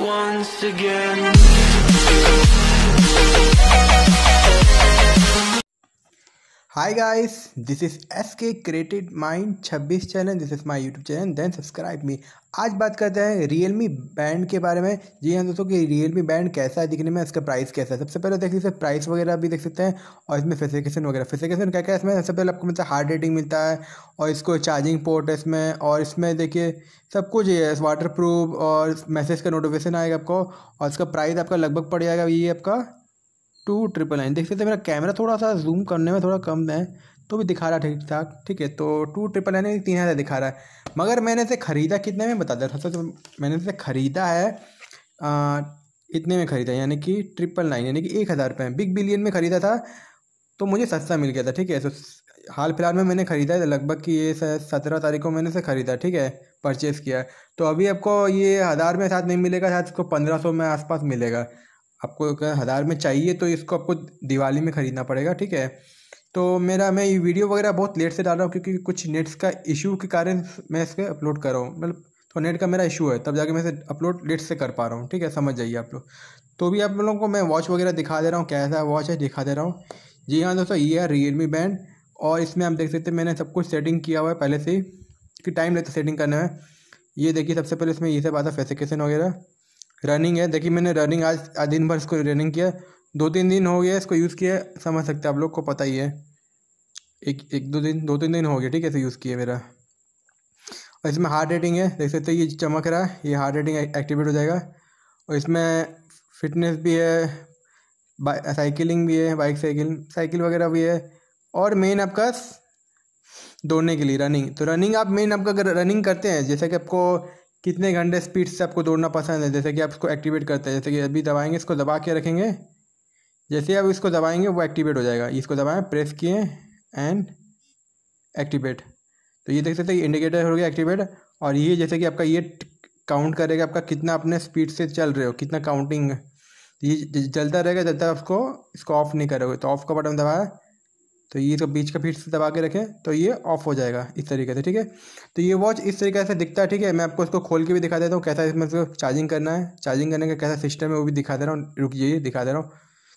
once again guys this is S K created mind 26 channel this is my YouTube channel then subscribe me आज बात करते हैं real me band के बारे में जी हाँ दोस्तों कि रियल मी बैंड कैसा है दिखने में इसका प्राइस कैसा है सबसे पहले देख सकते प्राइस वगैरह भी देख सकते हैं और इसमें फेसिकेशन वगैरह फेसिकेशन क्या क्या है इसमें सबसे पहले आपको मिलता है हार्ड रेटिंग मिलता है और इसको चार्जिंग पोर्ट है इसमें और इसमें देखिए सब कुछ ये वाटर प्रूफ और मैसेज का नोटिफिकेशन आएगा आपको और इसका प्राइस आपका लगभग पड़ जाएगा ये आपका टू ट्रिपल नाइन देख सकते हैं मेरा कैमरा थोड़ा सा जूम करने में थोड़ा कम है तो भी दिखा रहा है ठीक ठाक ठीक है तो टू ट्रिपल नाइन तीन हज़ार दिखा रहा है मगर मैंने इसे ख़रीदा कितने में बता दिया था मैंने इसे ख़रीदा है आ, इतने में ख़रीदा यानी कि ट्रिपल नाइन यानी कि एक हज़ार रुपये बिग बिलियन में ख़रीदा था तो मुझे सस्ता मिल गया था ठीक है तो हाल फिलहाल में मैंने ख़रीदा है लगभग कि ये सत्रह तारीख को मैंने इसे ख़रीदा ठीक है परचेज़ किया तो अभी आपको ये हज़ार में साथ नहीं मिलेगा शायद इसको पंद्रह सौ में आसपास मिलेगा आपको अगर हज़ार में चाहिए तो इसको आपको दिवाली में ख़रीदना पड़ेगा ठीक है तो मेरा मैं ये वीडियो वगैरह बहुत लेट से डाल रहा हूँ क्योंकि कुछ नेट्स का इशू के कारण मैं इसके अपलोड कर रहा हूँ मतलब तो नेट का मेरा इशू है तब जाके मैं इसे अपलोड लेट से कर पा रहा हूँ ठीक है समझ जाइए आप लोग तो भी आप लोगों को मैं वॉच वगैरह दिखा दे रहा हूँ कैसा वॉच है दिखा दे रहा हूँ जी हाँ दोस्तों ये है रियलमी बैंड और इसमें आप देख सकते हैं मैंने सब कुछ सेटिंग किया हुआ है पहले से ही कि टाइम लेता सेटिंग करने में ये देखिए सबसे पहले इसमें ये सब आता है फेसिकेशन वगैरह रनिंग है देखिए मैंने रनिंग आज आज दिन भर इसको रनिंग किया दो तीन दिन हो गया इसको यूज़ किया समझ सकते हैं आप लोग को पता ही है एक एक दो दिन दो तीन दिन हो गया ठीक है इसे यूज़ किया मेरा और इसमें हार्ट रेटिंग है देख सकते ये चमक रहा है ये हार्ट रेटिंग एक्टिवेट हो जाएगा और इसमें फिटनेस भी है साइकिलिंग भी है बाइक साइकिल साइकिल वगैरह भी है और मेन आपका दौड़ने के लिए रनिंग तो रनिंग आप मेन आपका अगर रनिंग करते हैं जैसे कि आपको कितने घंटे स्पीड से आपको दौड़ना पसंद है जैसे कि आप इसको एक्टिवेट करते हैं जैसे कि अभी दबाएंगे इसको दबा के रखेंगे जैसे आप इसको दबाएंगे वो एक्टिवेट हो जाएगा इसको दबाएं प्रेस किए एंड एक्टिवेट तो ये देख सकते हैं इंडिकेटर हो गया एक्टिवेट और ये जैसे कि आपका ये काउंट करेगा आपका कितना अपने स्पीड से चल रहे हो कितना काउंटिंग ये जलता रहेगा जब तक आपको इसको ऑफ नहीं करोगे तो ऑफ का बटन दबाया तो ये तो बीच का फिर से दबा के रखें तो ये ऑफ हो जाएगा इस तरीके से ठीक है तो ये वॉच इस तरीके से दिखता है ठीक है मैं आपको इसको खोल के भी दिखा देता हूँ कैसा इसमें इसको चार्जिंग करना है चार्जिंग करने का कैसा सिस्टम है वो भी दिखा दे रहा हूँ रुक जाइए दिखा दे रहा हूँ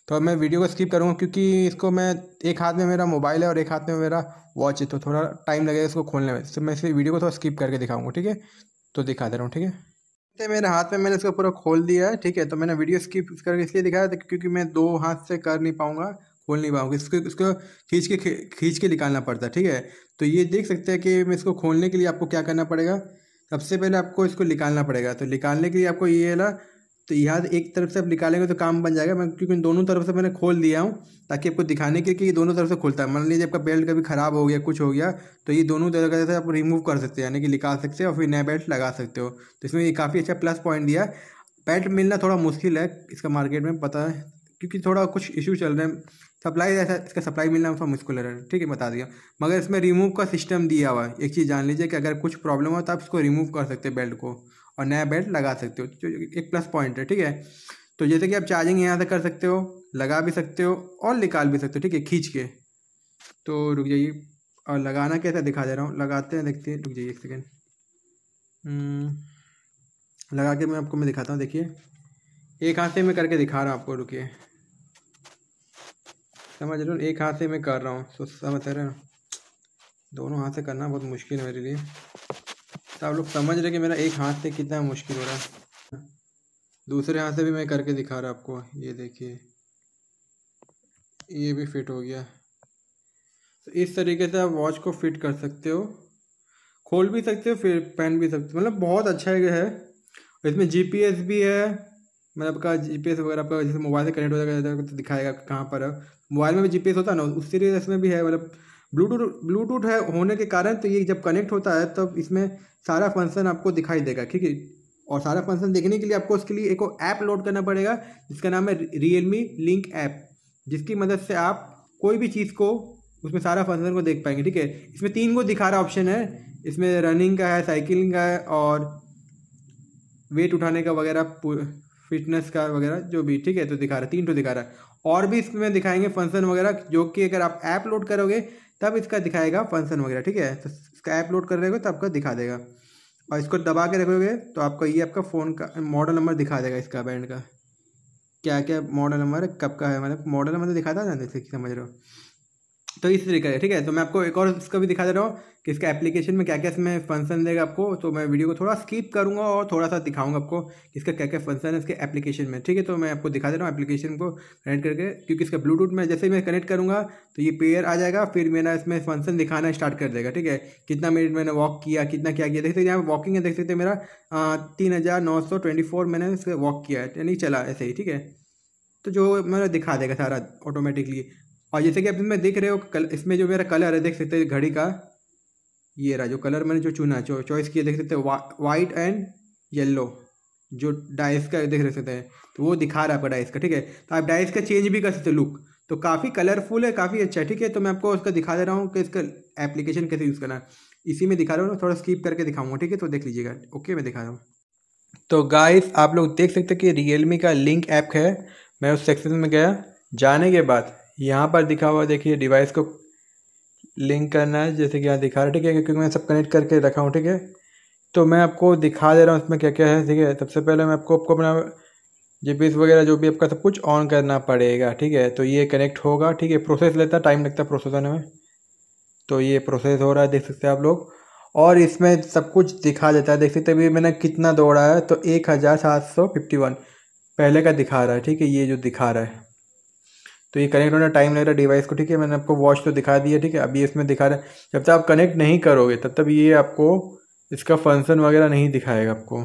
तो मैं वीडियो को स्किप करूँगा क्योंकि इसको मैं एक हाथ में मेरा मोबाइल है और एक हाथ में मेरा वॉच है तो थोड़ा टाइम लगेगा इसको खोलने में तो मैं इसे वीडियो को थोड़ा स्किप करके दिखाऊंगा ठीक है तो दिखा दे रहा हूँ ठीक है तो मेरे हाथ में मैंने इसको पूरा खोल दिया है ठीक है तो मैंने वीडियो स्किप करके इसलिए दिखाया था क्योंकि मैं दो हाथ से कर नहीं पाऊँगा खोल नहीं पाऊंगा इसको इसको खींच के खींच के निकालना पड़ता है ठीक है तो ये देख सकते हैं कि मैं इसको खोलने के लिए आपको क्या करना पड़ेगा सबसे पहले आपको इसको निकालना पड़ेगा तो निकालने के लिए आपको ये है ना तो यहाँ एक तरफ से आप निकालेंगे तो काम बन जाएगा मैं क्योंकि दोनों तरफ से मैंने खोल दिया हूँ ताकि आपको दिखाने के लिए दोनों तरफ से खुलता है मान लीजिए आपका बेल्ट कभी ख़राब हो गया कुछ हो गया तो ये दोनों तरह से आप रिमूव कर सकते हो यानी कि निकाल सकते हो और फिर नया बेल्ट लगा सकते हो तो इसमें ये काफ़ी अच्छा प्लस पॉइंट दिया बेल्ट मिलना थोड़ा मुश्किल है इसका मार्केट में पता है क्योंकि थोड़ा कुछ इशू चल रहे हैं सप्लाई जैसा इसका सप्लाई मिलना फॉर मुश्किल है ठीक है बता दिया मगर इसमें रिमूव का सिस्टम दिया हुआ है एक चीज़ जान लीजिए कि अगर कुछ प्रॉब्लम हो तो आप इसको रिमूव कर सकते हैं बेल्ट को और नया बेल्ट लगा सकते हो जो एक प्लस पॉइंट है ठीक है तो जैसे कि आप चार्जिंग यहाँ से कर सकते हो लगा भी सकते हो और निकाल भी सकते हो ठीक है खींच के तो रुक जाइए और लगाना कैसा दिखा दे रहा हूँ लगाते हैं देखते हैं रुक जाइए एक सेकेंड हम्म, लगा के मैं आपको मैं दिखाता हूँ देखिए एक हाथ से मैं करके दिखा रहा हूँ आपको रुकिए समझ रहे हो एक हाथ से मैं कर रहा हूँ तो समझ रहे हो दोनों हाथ से करना बहुत मुश्किल है मेरे लिए तो आप लोग समझ रहे कि मेरा एक हाथ से कितना मुश्किल हो रहा है दूसरे हाथ से भी मैं करके दिखा रहा आपको ये देखिए ये भी फिट हो गया तो इस तरीके से आप वॉच को फिट कर सकते हो खोल भी सकते हो फिर पहन भी सकते हो मतलब बहुत अच्छा है इसमें जीपीएस भी है मतलब आपका जीपीएस वगैरह आपका जैसे मोबाइल से कनेक्ट हो जाएगा तो दिखाएगा कहाँ पर मोबाइल में भी जीपीएस होता है ना उस सीरीज इसमें भी है मतलब ब्लूटूथ ब्लूटूथ है होने के कारण तो ये जब कनेक्ट होता है तब तो इसमें सारा फंक्शन आपको दिखाई देगा ठीक है और सारा फंक्शन देखने के लिए आपको उसके लिए एक ऐप लोड करना पड़ेगा जिसका नाम है रियलमी लिंक ऐप जिसकी मदद से आप कोई भी चीज़ को उसमें सारा फंक्शन को देख पाएंगे ठीक है इसमें तीन को दिखा रहा ऑप्शन है इसमें रनिंग का है साइकिलिंग का है और वेट उठाने का वगैरह फिटनेस का वगैरह जो भी ठीक है तो दिखा रहा है तीन टू दिखा रहा है और भी इसमें दिखाएंगे फंक्शन वगैरह जो कि अगर आप ऐप लोड करोगे तब इसका दिखाएगा फंक्शन वगैरह ठीक है तो इसका ऐप लोड कर रहे हो तो आपका दिखा देगा और इसको दबा के रखोगे तो आपका ये आपका फ़ोन का मॉडल नंबर दिखा देगा इसका बैंड का क्या क्या मॉडल नंबर कब का है मतलब मॉडल नंबर तो दिखाता है ना जैसे समझ रहे हो तो इस तरीके से ठीक है तो मैं आपको एक और इसका भी दिखा दे रहा हूँ कि इसका एप्लीकेशन में क्या क्या इसमें फंक्शन देगा आपको तो मैं वीडियो को थोड़ा स्किप करूँगा और थोड़ा सा दिखाऊंगा आपको कि इसका क्या क्या फंक्शन है इसके एप्लीकेशन में ठीक है तो मैं आपको दिखा दे रहा हूँ एप्लीकेशन को कनेक्ट करके क्योंकि इसका ब्लूटूथ में जैसे ही मैं कनेक्ट करूँगा तो ये पेयर आ जाएगा फिर मेरा इसमें फंक्शन दिखाना स्टार्ट कर देगा ठीक है कितना मिनट मैंने वॉक किया कितना क्या किया देख सकते यहाँ वॉकिंग है देख सकते मेरा तीन हज़ार नौ सौ ट्वेंटी फोर मैंने इसका वॉक किया है यानी चला ऐसे ही ठीक है तो जो मेरा दिखा देगा सारा ऑटोमेटिकली और जैसे कि आप इसमें देख रहे हो कल इसमें जो मेरा कलर है देख सकते हैं घड़ी का ये रहा जो कलर मैंने जो चुना है चो, चॉइस किया देख सकते हैं वा, वाइट एंड येल्लो जो डाइस का देख सकते हैं तो वो दिखा रहा है आपका डाइस का ठीक है तो आप डाइस का चेंज भी कर सकते हो लुक तो काफ़ी कलरफुल है काफ़ी अच्छा है ठीक है तो मैं आपको उसका दिखा दे रहा हूँ कि इसका एप्लीकेशन कैसे यूज़ करना है इसी में दिखा रहा हूँ थोड़ा स्कीप करके दिखाऊंगा ठीक है तो देख लीजिएगा ओके मैं दिखा रहा हूँ तो गाइस आप लोग देख सकते हैं कि रियलमी का लिंक ऐप है मैं उस सेक्शन में गया जाने के बाद यहाँ पर दिखा हुआ देखिए डिवाइस को लिंक करना है जैसे कि यहाँ दिखा रहा है ठीक है क्योंकि मैं सब कनेक्ट करके रखा हूँ ठीक है तो मैं आपको दिखा दे रहा हूँ इसमें क्या क्या है ठीक है सबसे पहले मैं आपको आपको अपना जी वगैरह जो भी आपका सब कुछ ऑन करना पड़ेगा ठीक है तो ये कनेक्ट होगा ठीक है प्रोसेस लेता टाइम लगता है प्रोसेस होने में तो ये प्रोसेस हो रहा है देख सकते हैं आप लोग और इसमें सब कुछ दिखा देता है देख सकते अभी मैंने कितना दौड़ा है तो एक हज़ार सात सौ फिफ्टी वन पहले का दिखा रहा है ठीक है ये जो दिखा रहा है तो ये कनेक्ट होने टाइम लग रहा है डिवाइस को ठीक है मैंने आपको वॉच तो दिखा दिया ठीक है अभी इसमें दिखा रहा है जब तक आप कनेक्ट नहीं करोगे तब तक ये आपको इसका फंक्शन वगैरह नहीं दिखाएगा आपको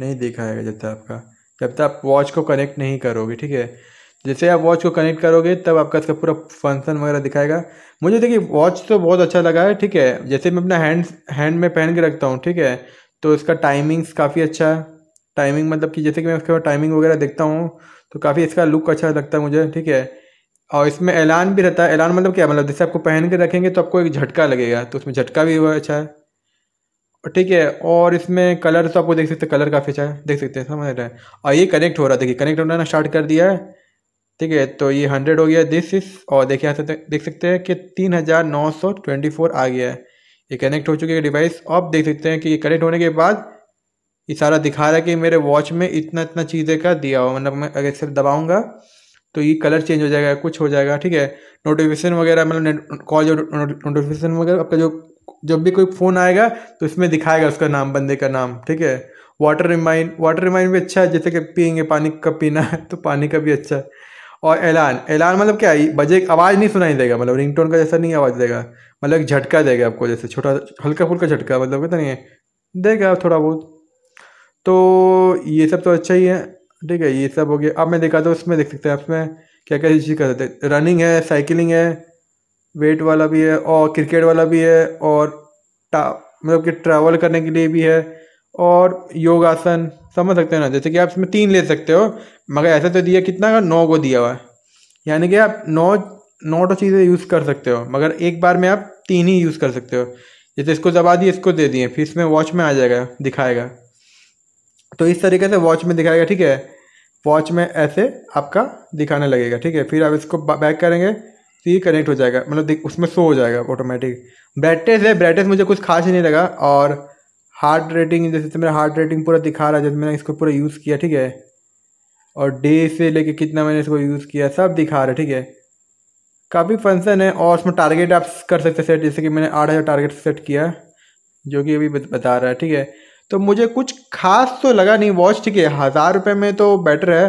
नहीं दिखाएगा जब तक आपका जब तक आप वॉच को कनेक्ट नहीं करोगे ठीक है जैसे आप वॉच को कनेक्ट करोगे तब आपका इसका पूरा फंक्शन वगैरह दिखाएगा मुझे देखिए वॉच तो बहुत अच्छा लगा है ठीक है जैसे मैं अपना हैंड हैंड में पहन के रखता हूँ ठीक है तो इसका टाइमिंग्स काफ़ी अच्छा है टाइमिंग मतलब कि जैसे कि मैं उसके बाद टाइमिंग वगैरह देखता हूँ तो काफ़ी इसका लुक अच्छा लगता है मुझे ठीक है और इसमें ऐलान भी रहता है ऐलान मतलब क्या मतलब जैसे आपको पहन के रखेंगे तो आपको एक झटका लगेगा तो उसमें झटका भी हुआ अच्छा है ठीक है और इसमें कलर तो आपको देख सकते हैं कलर काफ़ी अच्छा है देख सकते हैं समझ रहे हैं और ये कनेक्ट हो रहा है देखिए कनेक्ट होना स्टार्ट कर दिया है ठीक है तो ये हंड्रेड हो गया दिस इस और देखिए यहाँ से तो देख सकते हैं कि तीन हज़ार नौ सौ ट्वेंटी फोर आ गया है ये कनेक्ट हो चुकी है डिवाइस अब देख सकते हैं कि ये कनेक्ट होने के बाद इशारा दिखा रहा है कि मेरे वॉच में इतना इतना चीज़ें का दिया हुआ मतलब मैं अगर सिर्फ दबाऊँगा तो ये कलर चेंज हो जाएगा कुछ हो जाएगा ठीक है नोटिफिकेशन वगैरह मतलब कॉल जो नोटिफिकेशन वगैरह आपका जो जब भी कोई फ़ोन आएगा तो इसमें दिखाएगा उसका नाम बंदे का नाम ठीक है वाटर रिमाइंड वाटर रिमाइंड भी अच्छा है जैसे कि पियेंगे पानी का पीना है तो पानी का भी अच्छा है और ऐलान ऐलान मतलब क्या है बजे आवाज़ नहीं सुनाई देगा मतलब रिंगटोन का जैसा नहीं आवाज़ देगा मतलब एक झटका देगा आपको जैसे छोटा हल्का फुल्का झटका मतलब कहते नहीं है देगा थोड़ा बहुत तो ये सब तो अच्छा ही है ठीक है ये सब हो गया अब मैं देखा हूँ तो उसमें देख सकते हैं उसमें क्या क्या चीज़ कर सकते हैं रनिंग है साइकिलिंग है वेट वाला भी है और क्रिकेट वाला भी है और मतलब कि ट्रैवल करने के लिए भी है और योगासन समझ सकते हो ना जैसे कि आप इसमें तीन ले सकते हो मगर ऐसा तो दिया कितना का नौ को दिया हुआ है यानी कि आप नौ नौ तो चीज़ें यूज़ कर सकते हो मगर एक बार में आप तीन ही यूज़ कर सकते हो जैसे इसको दबा दिए इसको दे दिए फिर इसमें वॉच में आ जाएगा दिखाएगा तो इस तरीके से वॉच में दिखाएगा ठीक है वॉच में ऐसे आपका दिखाने लगेगा ठीक है फिर आप इसको बैक करेंगे तो ये कनेक्ट हो जाएगा मतलब उसमें शो हो जाएगा ऑटोमेटिक ब्राइटनेस है ब्राइटनेस मुझे कुछ खास ही नहीं लगा और हार्ट रेटिंग जैसे मेरा हार्ट रेटिंग पूरा दिखा रहा है जब मैंने इसको पूरा यूज़ किया ठीक है और डे से लेके कितना मैंने इसको यूज़ किया सब दिखा रहा है ठीक है काफ़ी फंक्शन है और उसमें टारगेट आप कर सकते सेट जैसे कि मैंने आठ हज़ार टारगेट सेट किया जो कि अभी बता रहा है ठीक है तो मुझे कुछ खास तो लगा नहीं वॉच ठीक है हज़ार रुपये में तो बेटर है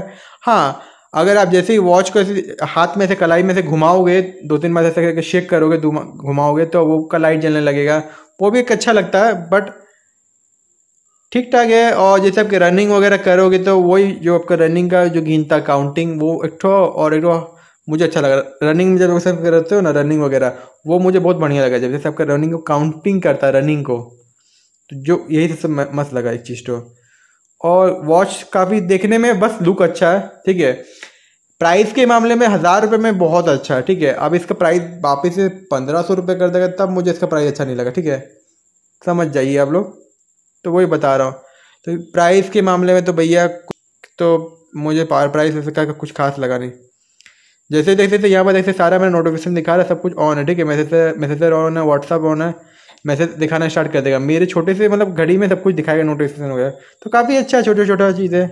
हाँ अगर आप जैसे ही वॉच को हाथ में से कलाई में से घुमाओगे दो तीन बार ऐसे करके शेक करोगे घुमाओगे तो वो कलाई जलने लगेगा वो भी एक अच्छा लगता है बट ठीक ठाक है और जैसे आपके रनिंग वगैरह करोगे तो वही जो आपका रनिंग का जो गिनता काउंटिंग वो एक ठो और एक ठो मुझे अच्छा लगा रनिंग जब सब करते हो ना रनिंग वगैरह वो मुझे बहुत बढ़िया लगा जब जैसे आपका रनिंग को काउंटिंग करता है रनिंग को तो जो यही सबसे मस्त लगा इस चीज़ तो और वॉच काफ़ी देखने में बस लुक अच्छा है ठीक है प्राइस के मामले में हज़ार रुपये में बहुत अच्छा है ठीक है अब इसका प्राइस वापस से पंद्रह सौ रुपये कर देगा तब मुझे इसका प्राइस अच्छा नहीं लगा ठीक है समझ जाइए आप लोग तो वही बता रहा हूँ तो प्राइस के मामले में तो भैया तो मुझे पार प्राइस इसका कुछ खास लगा नहीं जैसे जैसे यहाँ पर देखते सारा मेरा नोटिफिकेशन दिखा रहा है सब कुछ ऑन है ठीक है मैसेज मैसेजर ऑन है व्हाट्सअप ऑन है मैसेज दिखाना स्टार्ट कर देगा मेरे छोटे से मतलब घड़ी में सब कुछ दिखाएगा नोटिफिकेशन वगैरह तो काफ़ी अच्छा है छोटा छोटा चीज़ है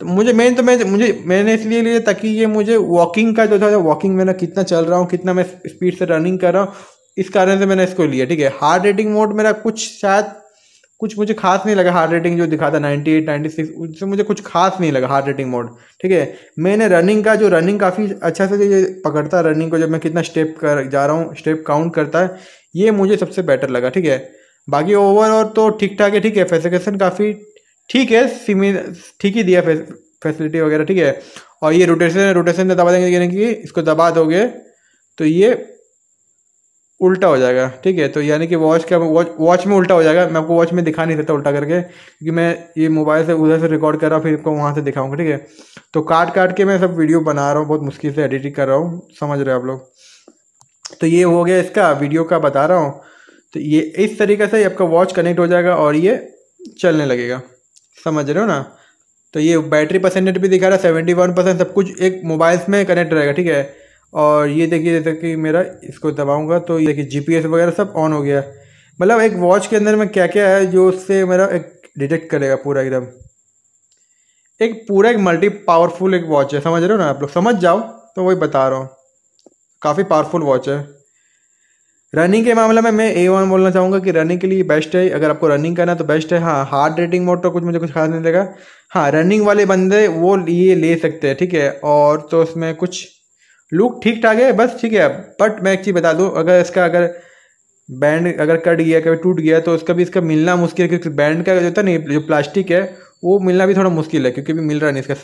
तो मुझे मेन तो मैं मुझे मैंने इसलिए लिया ताकि ये मुझे वॉकिंग का जो था वॉकिंग में ना कितना चल रहा हूँ कितना मैं स्पीड से रनिंग कर रहा हूँ इस कारण से मैंने इसको लिया ठीक है हार्ड रेटिंग मोड मेरा कुछ शायद कुछ मुझे खास नहीं लगा हार्ड रेटिंग जो दिखा था नाइन्टी एट नाइन्टी सिक्स उससे मुझे कुछ खास नहीं लगा हार्ड रेटिंग मोड ठीक है मैंने रनिंग का जो रनिंग काफ़ी अच्छा से ये पकड़ता है रनिंग को जब मैं कितना स्टेप कर जा रहा हूँ स्टेप काउंट करता है ये मुझे सबसे बेटर लगा ठीक है बाकी ओवरऑल तो ठीक ठाक है ठीक है फैसिलिटेशन काफ़ी ठीक है सीमित ठीक ही दिया फैसिलिटी वगैरह ठीक है और ये रोटेशन रोटेशन दबा देंगे यानी कि इसको दबा दोगे तो ये उल्टा हो जाएगा ठीक है तो यानी कि वॉच का वॉच वॉच में उल्टा हो जाएगा मैं आपको वॉच में दिखा नहीं सकता उल्टा करके क्योंकि मैं ये मोबाइल से उधर से रिकॉर्ड कर रहा हूँ फिर आपको वहाँ से दिखाऊंगा ठीक है तो काट काट के मैं सब वीडियो बना रहा हूँ बहुत मुश्किल से एडिटिंग कर रहा हूँ समझ रहे हो आप लोग तो ये हो गया इसका वीडियो का बता रहा हूँ तो ये इस तरीके से आपका वॉच कनेक्ट हो जाएगा और ये चलने लगेगा समझ रहे हो ना तो ये बैटरी परसेंटेज भी दिखा रहा है सेवेंटी वन परसेंट सब कुछ एक मोबाइल्स में कनेक्ट रहेगा ठीक है और ये देखिए जैसे कि मेरा इसको दबाऊंगा तो ये देखिए जीपीएस वगैरह सब ऑन हो गया मतलब एक वॉच के अंदर में क्या क्या है जो उससे मेरा एक डिटेक्ट करेगा पूरा एकदम एक पूरा एक मल्टी पावरफुल एक वॉच है समझ रहे हो ना आप लोग समझ जाओ तो वही बता रहा हूँ काफ़ी पावरफुल वॉच है रनिंग के मामले में मैं ए वन बोलना चाहूँगा कि रनिंग के लिए बेस्ट है अगर आपको रनिंग करना है तो बेस्ट है हाँ हार्ड रेटिंग मोड तो कुछ मुझे कुछ खास नहीं देगा हाँ रनिंग वाले बंदे वो ये ले सकते हैं ठीक है और तो उसमें कुछ लुक ठीक ठाक है बस ठीक है बट मैं एक चीज़ बता दूँ अगर इसका अगर बैंड अगर कट गया कभी टूट गया तो उसका भी इसका मिलना मुश्किल है क्योंकि बैंड का जो था नहीं जो प्लास्टिक है वो मिलना भी थोड़ा मुश्किल है क्योंकि भी मिल रहा नहीं इसका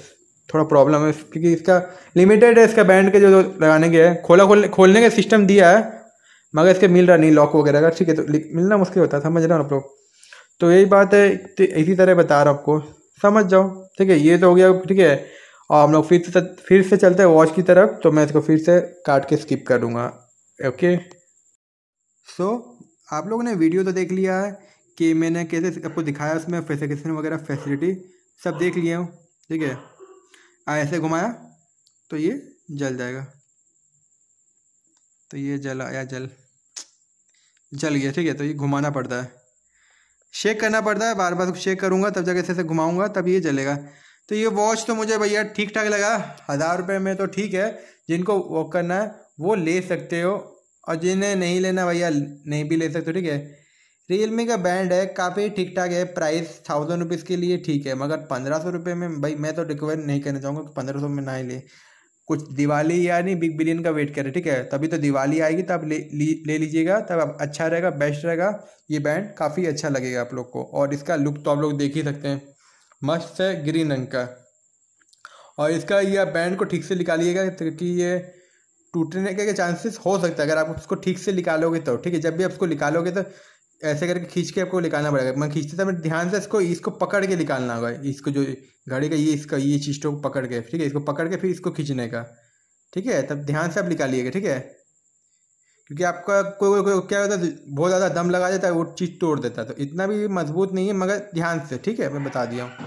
थोड़ा प्रॉब्लम है क्योंकि इसका लिमिटेड है इसका बैंड के जो लगाने के है खोला खोल खोलने का सिस्टम दिया है मगर इसके मिल रहा नहीं लॉक वगैरह का ठीक है तो मिलना मुश्किल होता है समझ रहे हो आप लोग तो यही बात है तो इसी तरह बता रहा आपको समझ जाओ ठीक है ये तो हो गया ठीक है और हम लोग फिर से फिर से चलते हैं वॉच की तरफ तो मैं इसको फिर से काट के स्किप कर दूँगा ओके सो आप लोगों ने वीडियो तो देख लिया है कि मैंने कैसे आपको दिखाया उसमें फेसिकेशन वगैरह फैसिलिटी सब देख लिया हूँ ठीक है ऐसे घुमाया तो ये जल जाएगा तो ये जल आया जल जल गया ठीक है तो ये घुमाना पड़ता है शेक करना पड़ता है बार बार शेक करूँगा तब जाके ऐसे घुमाऊँगा तब ये जलेगा तो ये वॉच तो मुझे भैया ठीक ठाक लगा हज़ार रुपये में तो ठीक है जिनको वॉक करना है वो ले सकते हो और जिन्हें नहीं लेना भैया नहीं भी ले सकते ठीक है रियलमी का बैंड है काफ़ी ठीक ठाक है प्राइस थाउजेंड रुपीज़ के लिए ठीक है मगर पंद्रह सौ रुपये में भाई मैं तो रिकवर नहीं करना चाहूँगा कि पंद्रह सौ में ना ही ले कुछ दिवाली या नहीं बिग बिलियन का वेट करें ठीक है तभी तो दिवाली आएगी तब ले ले लीजिएगा तब आप अच्छा रहेगा बेस्ट रहेगा ये बैंड काफ़ी अच्छा लगेगा आप लोग को और इसका लुक तो आप लोग देख ही सकते हैं मस्त है ग्रीन रंग का और इसका यह बैंड को ठीक से निकालिएगा क्योंकि ये टूटने के चांसेस हो सकता है अगर आप उसको ठीक से निकालोगे तो ठीक है जब भी आप उसको निकालोगे तो ऐसे करके खींच के आपको निकालना पड़ेगा मैं खींचते समय ध्यान से इसको इसको पकड़ के निकालना होगा इसको जो घड़ी का ये इसका ये चीज़ को तो पकड़ के ठीक है इसको पकड़ के फिर इसको खींचने का ठीक है तब ध्यान से आप निकालिएगा ठीक है क्योंकि आपका कोई कोई क्या होता है बहुत ज़्यादा दम लगा देता है वो चीज़ तोड़ देता है तो इतना भी मजबूत नहीं है मगर ध्यान से ठीक है मैं बता दिया हूँ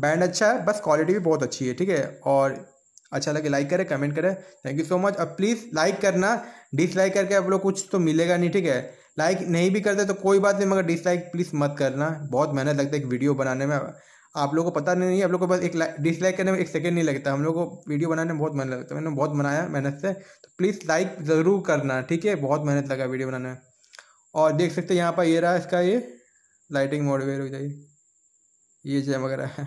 बैंड अच्छा है बस क्वालिटी भी बहुत अच्छी है ठीक है और अच्छा लगे लाइक करें कमेंट करें थैंक यू सो मच अब प्लीज़ लाइक करना डिसलाइक करके आप लोग कुछ तो मिलेगा नहीं ठीक है लाइक नहीं भी करते तो कोई बात नहीं मगर डिसलाइक प्लीज़ मत करना बहुत मेहनत लगता है एक वीडियो बनाने में आप लोगों को पता नहीं आप लोगों को बस एक डिसलाइक करने में एक सेकंड नहीं लगता हम लोगों को वीडियो बनाने में बहुत मेहनत लगता है मैंने बहुत बनाया मेहनत से तो प्लीज़ लाइक ज़रूर करना ठीक है बहुत मेहनत लगा वीडियो बनाने में और देख सकते यहाँ पर ये रहा इसका ये लाइटिंग मोड वेयर हो जाएगी ये जैम वगैरह है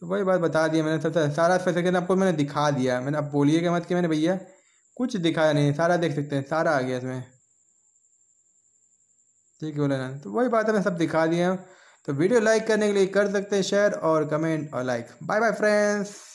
तो वही बात बता दिया मैंने सबसे सारा स्पेसिफिकेशन आपको मैंने दिखा दिया मैंने आप बोलिएगा मत कि मैंने भैया कुछ दिखाया नहीं सारा देख सकते हैं सारा आ गया इसमें ठीक है बोला तो वही बात हमें सब दिखा दिए तो वीडियो लाइक करने के लिए कर सकते हैं शेयर और कमेंट और लाइक बाय बाय फ्रेंड्स